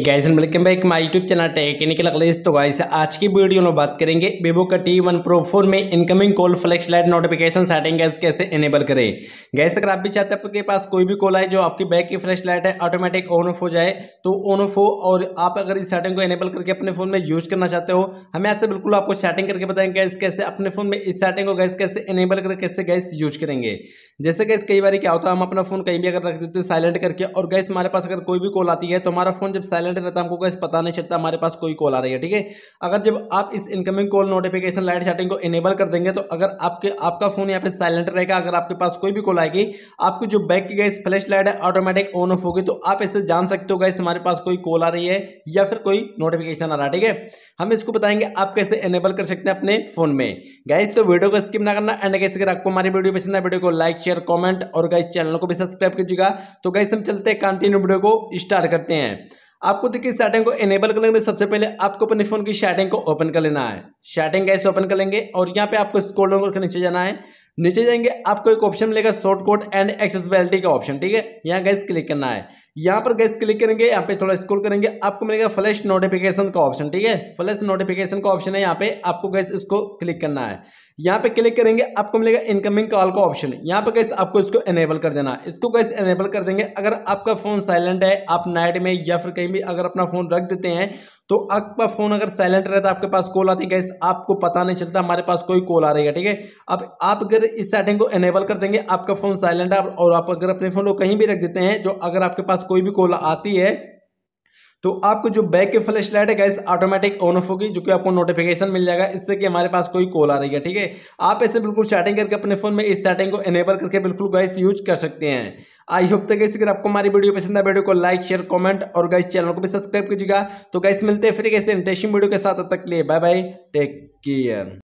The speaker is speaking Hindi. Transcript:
guys and welcome back my YouTube channel technical अगलेस तो गाइस आज की वीडियो में बात करेंगे वीवो का टी वन प्रो फोर में incoming call flash light notification setting guys कैसे इनेबल करें गैस अगर आप भी चाहते हैं आपके पास कोई भी कॉल आए जो आपकी बैक की फ्लैश लाइट है ऑटोमेटिक ऑन ऑफ हो जाए तो ऑन ऑफ हो और आप अगर इस सेटिंग को इनेबल करके अपने फोन में यूज करना चाहते हो हमें ऐसे बिल्कुल आपको सेटिंग करके बताएंगे गैस कैसे अपने फोन में इस सेटिंग को गैस कैसे इनेबल करके कैसे गैस यूज करेंगे जैसे गैस कई बार क्या होता है हम अपना फोन कहीं भी अगर रख देते हैं साइलेंट करके और गैस हमारे पास अगर कोई भी कॉल आती है तो हमारा फोन जब साइलेंट रहता है तो हमको कैसे पता नहीं चलता हमारे पास कोई कॉल आ रही है ठीक है अगर जब आप इस incoming call notification light setting को इनेबल कर देंगे तो अगर आपके आपका फ़ोन यहाँ पे साइलेंट रहेगा अगर आपके पास कोई भी कॉल आएगी आपकी जो बैक की गैस फ्लैश लाइट है ऑटोमेटिक ऑन ऑफ होगी तो आप इसे जान सकते हो गैस हमारे पास कोई कॉल आ रही है या फिर कोई नोटिफिकेशन आ रहा है ठीक है हम इसको बताएंगे आप कैसे इनेबल कर सकते हैं अपने फ़ोन में गैस तो वीडियो को स्किप ना करना एंड कैसे अगर आपको हमारी वीडियो पसंद है वीडियो को लाइक शेयर कॉमेंट और गैस चैनल को भी सब्सक्राइब कीजिएगा तो गैस हम चलते हैं कंटिन्यू वीडियो को स्टार्ट करते हैं आपको देखिए सेटिंग को इनेबल कर लेंगे सबसे पहले आपको अपने फ़ोन की सेटिंग को ओपन कर लेना है सेटिंग कैसे ओपन कर लेंगे और यहाँ पे आपको स्कोल डाउन करके नीचे जाना है नीचे जाएंगे आपको एक ऑप्शन मिलेगा शॉर्टकट एंड एक्सेसिबिलिटी का ऑप्शन ठीक है यहाँ गैस क्लिक करना है यहां पर गैस क्लिक करेंगे यहाँ पे थोड़ा स्क्रॉल करेंगे आपको मिलेगा फ्लैश नोटिफिकेशन का ऑप्शन ठीक है फ्लैश नोटिफिकेशन का ऑप्शन है यहाँ पे आपको गैस इसको क्लिक करना है यहां पे क्लिक करेंगे आपको मिलेगा इनकमिंग कॉल का ऑप्शन यहां पे गैस आपको इसको एनेबल कर देना है इसको गैस एनेबल कर देंगे अगर आपका फ़ोन साइलेंट है आप नाइट में या फिर कहीं भी अगर अपना फ़ोन रख देते हैं तो आपका फ़ोन अगर साइलेंट रहता है आपके पास कॉल आती है गैस आपको पता नहीं चलता हमारे पास कोई कॉल आ रही है ठीक है अब आप अगर इस सेटिंग को एनेबल कर देंगे आपका फ़ोन साइलेंट है और आप अगर अपने फ़ोन को कहीं भी रख देते हैं जो अगर आपके पास पास कोई भी कॉल आती है तो आपको जो बैक के फ्लैश लाइट है गैस ऑटोमेटिक ऑन ऑफ होगी जो कि आपको नोटिफिकेशन मिल जाएगा इससे कि हमारे पास कोई कॉल आ रही है ठीक है आप ऐसे बिल्कुल सेटिंग करके अपने फोन में इस सेटिंग को एनेबल करके बिल्कुल गैस यूज कर सकते हैं आई होप तक अगर आपको हमारी वीडियो पसंद है वीडियो को लाइक शेयर कॉमेंट और गैस चैनल को भी सब्सक्राइब कीजिएगा तो गैस मिलते हैं फिर कैसे इंटरेस्टिंग वीडियो के साथ तब तक लिए बाय बाय टेक केयर